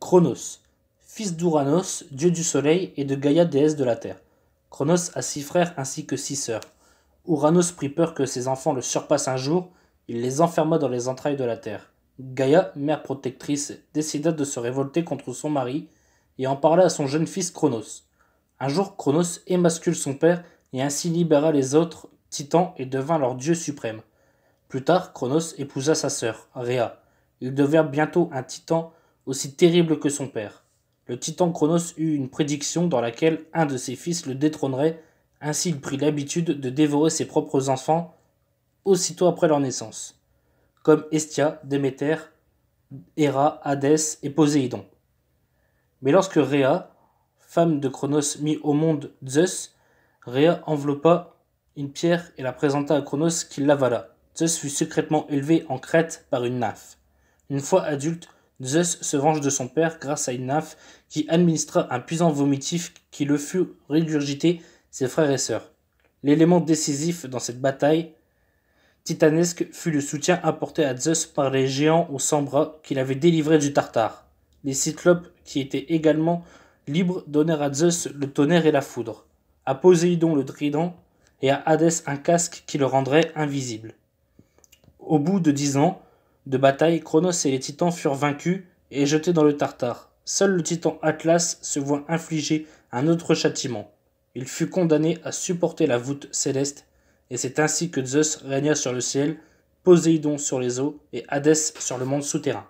Cronos, fils d'Ouranos, dieu du soleil, et de Gaïa, déesse de la terre. Cronos a six frères ainsi que six sœurs. Ouranos prit peur que ses enfants le surpassent un jour, il les enferma dans les entrailles de la terre. Gaïa, mère protectrice, décida de se révolter contre son mari et en parla à son jeune fils Cronos. Un jour, Cronos émascule son père et ainsi libéra les autres titans et devint leur dieu suprême. Plus tard, Cronos épousa sa sœur, Rhea. Ils devinrent bientôt un titan aussi terrible que son père. Le titan Chronos eut une prédiction dans laquelle un de ses fils le détrônerait, ainsi il prit l'habitude de dévorer ses propres enfants aussitôt après leur naissance, comme Estia, Déméter, Héra, Hadès et Poséidon. Mais lorsque Rhea, femme de Chronos, mit au monde Zeus, Rhea enveloppa une pierre et la présenta à Chronos qui l'avala. Zeus fut secrètement élevé en Crète par une nymphe. Une fois adulte, Zeus se venge de son père grâce à une nymphe qui administra un puissant vomitif qui le fut régurgiter ses frères et sœurs. L'élément décisif dans cette bataille titanesque fut le soutien apporté à Zeus par les géants aux 100 bras qu'il avait délivrés du Tartare. Les Cyclopes, qui étaient également libres, donnèrent à Zeus le tonnerre et la foudre, à Poséidon le trident et à Hadès un casque qui le rendrait invisible. Au bout de dix ans, de bataille, Chronos et les titans furent vaincus et jetés dans le Tartare. Seul le titan Atlas se voit infliger un autre châtiment. Il fut condamné à supporter la voûte céleste, et c'est ainsi que Zeus régna sur le ciel, Poséidon sur les eaux et Hadès sur le monde souterrain.